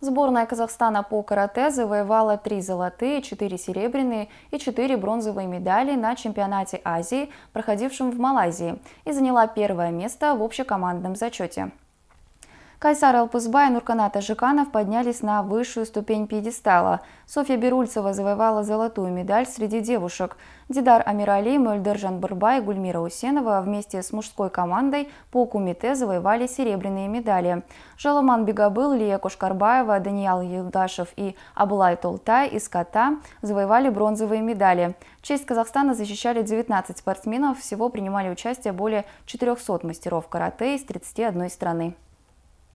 Сборная Казахстана по карате завоевала три золотые, четыре серебряные и четыре бронзовые медали на чемпионате Азии, проходившем в Малайзии, и заняла первое место в общекомандном зачете. Кайсар Алпызба и Нурканат Ажиканов поднялись на высшую ступень пьедестала. Софья Бирульцева завоевала золотую медаль среди девушек. Дидар Амирали, Мольдер Жанбарба и Гульмира Усенова вместе с мужской командой по кумите завоевали серебряные медали. Жаломан Бегабыл, Лия Кошкарбаева, Даниил Юлдашев и Аблай Толтай из Ката завоевали бронзовые медали. В честь Казахстана защищали 19 спортсменов, всего принимали участие более 400 мастеров карате из 31 страны.